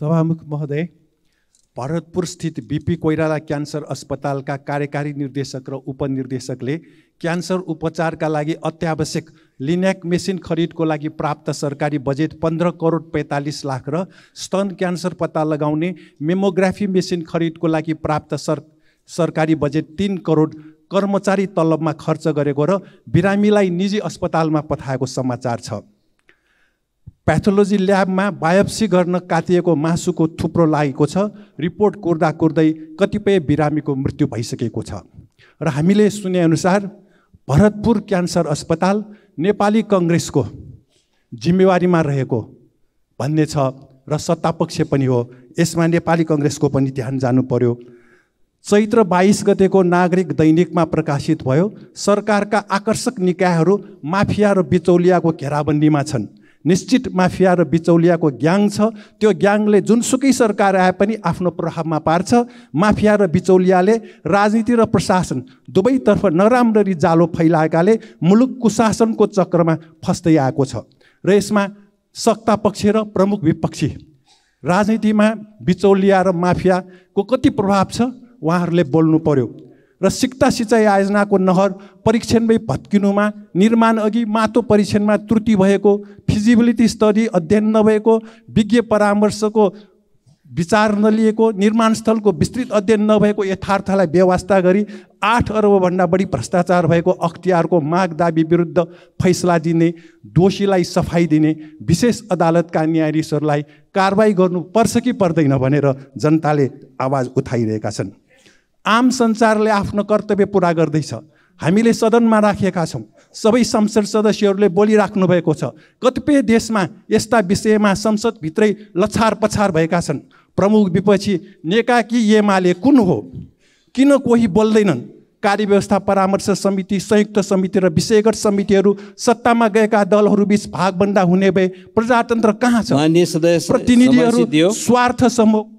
सभामुख महोदय भरतपुरस्थित BP Koirala cancer अस्पतालका कार्यकारी निर्देशक र उपनिर्देशकले क्यान्सर उपचारका लागि अत्यावश्यक लिन्याक मेसिन खरिदको लागि प्राप्त सरकारी बजेट पन्ध्र करोड पैँतालिस लाख र स्तन क्यान्सर पत्ता लगाउने मेमोग्राफी मेसिन खरिदको लागि प्राप्त सर सरकारी बजेट तिन करोड कर्मचारी तलबमा खर्च गरेको र बिरामीलाई निजी अस्पतालमा पठाएको समाचार छ प्याथोलोजी ल्याबमा बायोप्सी गर्न काटिएको मासुको थुप्रो लागेको छ रिपोर्ट कोर्दा कोर्दै कतिपय बिरामीको मृत्यु भइसकेको छ र हामीले सुनेअनुसार भरतपुर क्यान्सर अस्पताल नेपाली कङ्ग्रेसको जिम्मेवारीमा रहेको भन्ने छ र सत्तापक्ष पनि हो यसमा नेपाली कङ्ग्रेसको पनि ध्यान जानु पर्यो चैत्र बाइस गतेको नागरिक दैनिकमा प्रकाशित भयो सरकारका आकर्षक निकायहरू माफिया र बिचौलियाको घेराबन्दीमा छन् निश्चित माफिया र बिचौलियाको ग्याङ छ त्यो ग्याङले जुनसुकै सरकार आए पनि आफ्नो प्रभावमा पार्छ माफिया र बिचौलियाले राजनीति र प्रशासन दुवैतर्फ नराम्ररी जालो फैलाएकाले मुलुक कुशासनको चक्रमा फस्दै आएको छ र यसमा सत्ता पक्ष र प्रमुख विपक्षी राजनीतिमा बिचौलिया र माफियाको कति प्रभाव छ उहाँहरूले बोल्नु पर्यो र सिक्ता सिँचाइ आयोजनाको नहर परीक्षणमै भत्किनुमा निर्माण अघि माटो परीक्षणमा त्रुटि भएको फिजिबिलिटी स्टडी अध्ययन नभएको विज्ञ परामर्शको विचार नलिएको निर्माणस्थलको विस्तृत अध्ययन नभएको यथार्थलाई व्यवस्था गरी आठ अर्बभन्दा बढी भ्रष्टाचार भएको अख्तियारको माग दाबी विरुद्ध फैसला दिने दोषीलाई सफाइ दिने विशेष अदालतका न्यायाधीशहरूलाई कारवाही गर्नुपर्छ कि पर्दैन भनेर जनताले आवाज उठाइरहेका छन् आम संसारले आफ्नो कर्तव्य पुरा गर्दैछ हामीले सदनमा राखेका छौँ सबै संसद सदस्यहरूले बोलिराख्नु भएको छ कतिपय देशमा यस्ता विषयमा संसदभित्रै लछार पछार भएका छन् प्रमुख विपक्षी नेका कि एमाले कुन हो किन कोही बोल्दैनन् कार्यव्यवस्था परामर्श समिति संयुक्त समिति र विषयगत समितिहरू सत्तामा गएका दलहरूबीच भागभन्दा हुने भए प्रजातन्त्र कहाँ छ प्रतिनिधिहरू स्वार्थ समूह